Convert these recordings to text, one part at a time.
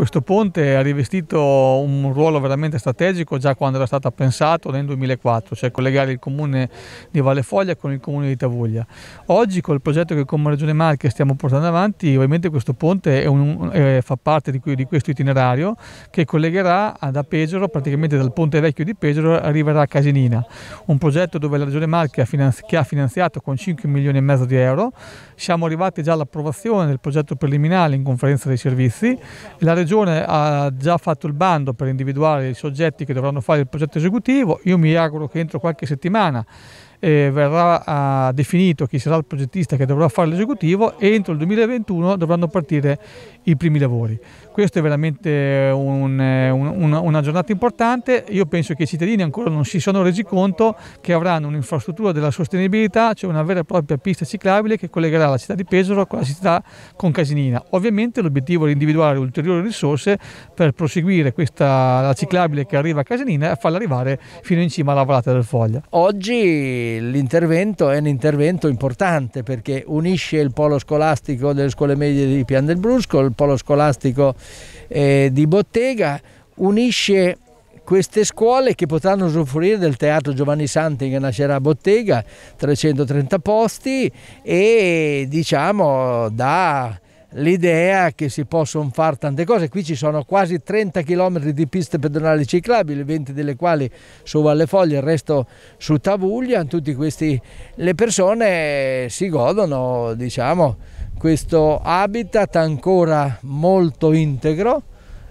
Questo ponte ha rivestito un ruolo veramente strategico già quando era stato pensato nel 2004, cioè collegare il comune di Valle Foglia con il comune di Tavuglia. Oggi col progetto che come Regione Marche stiamo portando avanti, ovviamente questo ponte un, eh, fa parte di, di, questo itinerario che collegherà da Pesaro, praticamente dal ponte vecchio di Pesaro arriverà a Casinina, un progetto dove la Regione Marche ha che ha finanziato con 5 milioni e mezzo di euro. Siamo arrivati già all'approvazione del progetto preliminare in conferenza dei servizi. La Regione Regione ha già fatto il bando per individuare i soggetti che dovranno fare il progetto esecutivo, io mi auguro che entro qualche settimana eh, verrà definito chi sarà il progettista che dovrà fare l'esecutivo e entro il 2021 dovranno partire i primi lavori. Questa è veramente un, un, una giornata importante, io penso che i cittadini ancora non si sono resi conto che avranno un'infrastruttura della sostenibilità, cioè una vera e propria pista ciclabile che collegherà la città di Pesaro con la città con Casinina. Ovviamente l'obiettivo è individuare ulteriori risorse per proseguire questa la ciclabile che arriva a Casinina e farla arrivare fino in cima alla volata del Foglia. Oggi l'intervento è un intervento importante perché unisce il polo scolastico delle scuole medie di Pian del Brusco, il polo scolastico eh, di Bottega, unisce queste scuole che potranno usufruire del teatro Giovanni Santi che nascerà a Bottega, 330 posti e diciamo da l'idea che si possono fare tante cose. Qui ci sono quasi 30 km di piste pedonali ciclabili, 20 delle quali su Valle Foglia, il resto su Tavuglia. Tutti questi, le persone si godono diciamo, questo habitat ancora molto integro,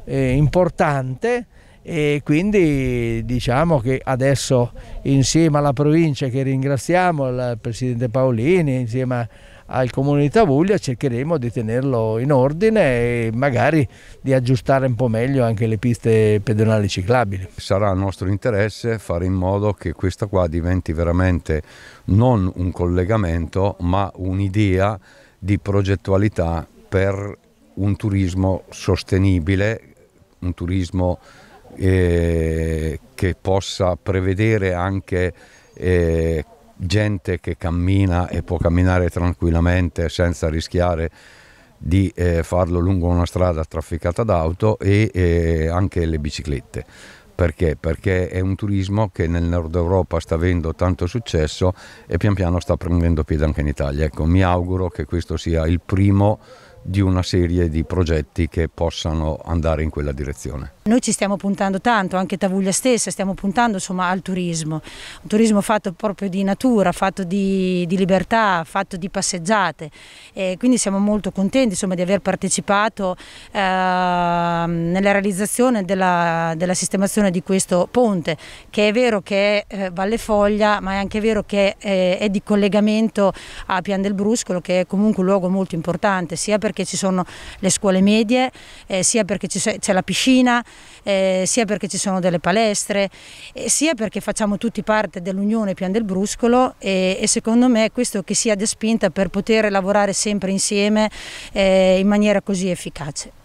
eh, importante e quindi diciamo che adesso insieme alla provincia che ringraziamo, il Presidente Paolini, insieme a al comune di Tavuglia cercheremo di tenerlo in ordine e magari di aggiustare un po' meglio anche le piste pedonali ciclabili. Sarà nostro interesse fare in modo che questa qua diventi veramente non un collegamento ma un'idea di progettualità per un turismo sostenibile, un turismo eh, che possa prevedere anche eh, gente che cammina e può camminare tranquillamente senza rischiare di eh, farlo lungo una strada trafficata d'auto e eh, anche le biciclette. Perché? Perché è un turismo che nel nord Europa sta avendo tanto successo e pian piano sta prendendo piede anche in Italia. Ecco, mi auguro che questo sia il primo di una serie di progetti che possano andare in quella direzione. Noi ci stiamo puntando tanto, anche Tavuglia stessa, stiamo puntando insomma, al turismo, un turismo fatto proprio di natura, fatto di, di libertà, fatto di passeggiate e quindi siamo molto contenti insomma, di aver partecipato eh, nella realizzazione della, della, sistemazione di questo ponte che è vero che è eh, Valle Foglia ma è anche vero che è, è di collegamento a Pian del Bruscolo che è comunque un luogo molto importante sia perché perché ci sono le scuole medie, eh, sia perché c'è la piscina, eh, sia perché ci sono delle palestre, eh, sia perché facciamo tutti parte dell'Unione Pian del Bruscolo e, e secondo me questo che sia di spinta per poter lavorare sempre insieme eh, in maniera così efficace.